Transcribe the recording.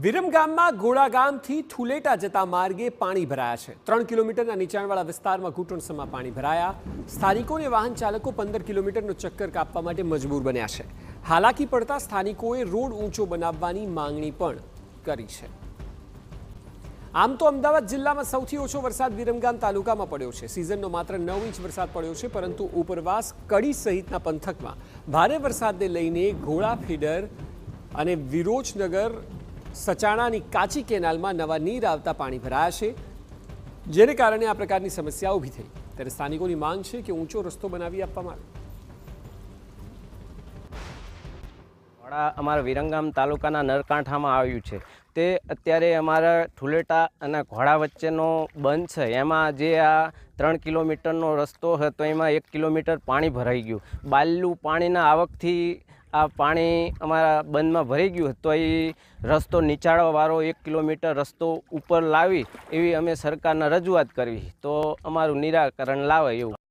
વિરમગામમાં ગોળાગામથી થુલેટા જતા માર્ગે પાણી ભરાયા છે ત્રણ કિલોમીટરના નીચાણવાળા વિસ્તારમાં ઘૂંટણસમાં પાણી ભરાયા સ્થાનિકોને વાહન ચાલકો પંદર કિલોમીટરનો ચક્કર કાપવા માટે મજબૂર બન્યા છે હાલાકી પડતા સ્થાનિકોએ રોડ ઊંચો બનાવવાની માંગણી પણ કરી છે આમ તો અમદાવાદ જિલ્લામાં સૌથી ઓછો વરસાદ વિરમગામ તાલુકામાં પડ્યો છે સિઝનનો માત્ર નવ ઇંચ વરસાદ પડ્યો છે પરંતુ ઉપરવાસ કડી સહિતના પંથકમાં ભારે વરસાદને લઈને ઘોડા ફીડર અને વિરોચનગર સચાણાની કાચી કેનાલમાં નવા નીર આવતા પાણી ભરાયા છે જેને કારણે આ પ્રકારની સમસ્યા ઊભી થઈ ત્યારે સ્થાનિકોની માંગ છે કે ઊંચો રસ્તો બનાવી આપવામાં આવે અમારા વિરંગામ તાલુકાના નરકાંઠામાં આવ્યું છે તે અત્યારે અમારા ઠુલેટા અને ઘોડા વચ્ચેનો બંધ છે એમાં જે આ ત્રણ કિલોમીટરનો રસ્તો હતો એમાં એક કિલોમીટર પાણી ભરાઈ ગયું બાલનું પાણીના આવકથી આ પાણી અમારા બંધમાં ભરી ગયું તો એ રસ્તો નીચાણવાળો એક કિલોમીટર રસ્તો ઉપર લાવી એવી અમે સરકારને રજૂઆત કરવી તો અમારું નિરાકરણ લાવે એવું